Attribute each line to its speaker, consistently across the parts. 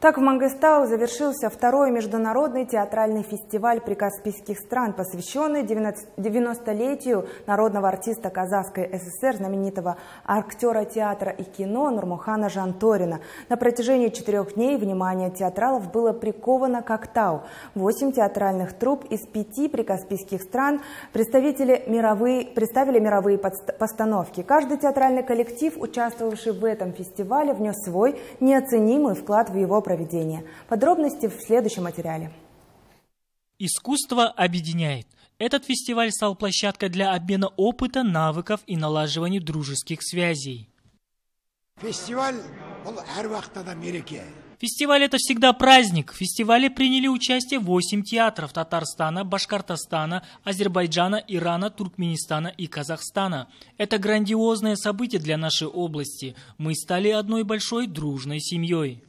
Speaker 1: Так в Мангыстау завершился второй международный театральный фестиваль прикаспийских стран, посвященный 90-летию народного артиста Казахской ССР, знаменитого актера театра и кино Нурмухана Жанторина. На протяжении четырех дней внимание театралов было приковано к Актау. Восемь театральных труп из пяти прикаспийских стран представители мировые, представили мировые постановки. Каждый театральный коллектив, участвовавший в этом фестивале, внес свой неоценимый вклад в его проведения. Подробности в следующем материале.
Speaker 2: Искусство объединяет. Этот фестиваль стал площадкой для обмена опыта, навыков и налаживания дружеских связей. Фестиваль это всегда праздник. В фестивале приняли участие 8 театров Татарстана, Башкортостана, Азербайджана, Ирана, Туркменистана и Казахстана. Это грандиозное событие для нашей области. Мы стали одной большой дружной семьей.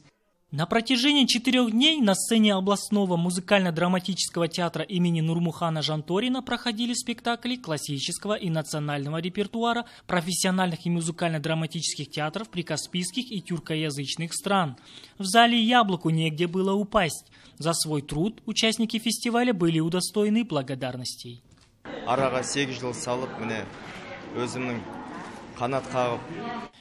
Speaker 2: На протяжении четырех дней на сцене областного музыкально-драматического театра имени Нурмухана Жанторина проходили спектакли классического и национального репертуара профессиональных и музыкально-драматических театров прикаспийских и тюркоязычных стран. В зале «Яблоку» негде было упасть. За свой труд участники фестиваля были удостоены благодарностей қанат қағып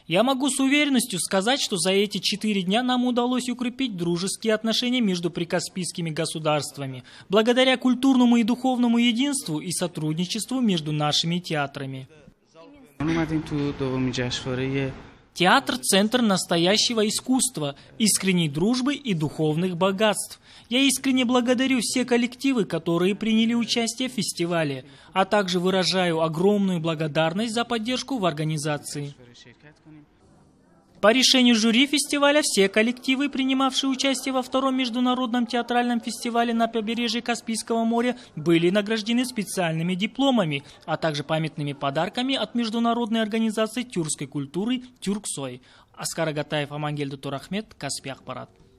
Speaker 2: Я могу с уверенностью сказать, что за эти четыре дня нам удалось укрепить дружеские отношения между прикаспийскими государствами, благодаря культурному и духовному единству и сотрудничеству между нашими театрами. Театр – центр настоящего искусства, искренней дружбы и духовных богатств. Я искренне благодарю все коллективы, которые приняли участие в фестивале, а также выражаю огромную благодарность за поддержку в организации. По решению жюри фестиваля все коллективы, принимавшие участие во втором международном театральном фестивале на побережье Каспийского моря, были награждены специальными дипломами, а также памятными подарками от международной организации тюркской культуры «Тюрксой». Аскар Агатаев, Амангель Датурахмет, Каспий Ахпарат.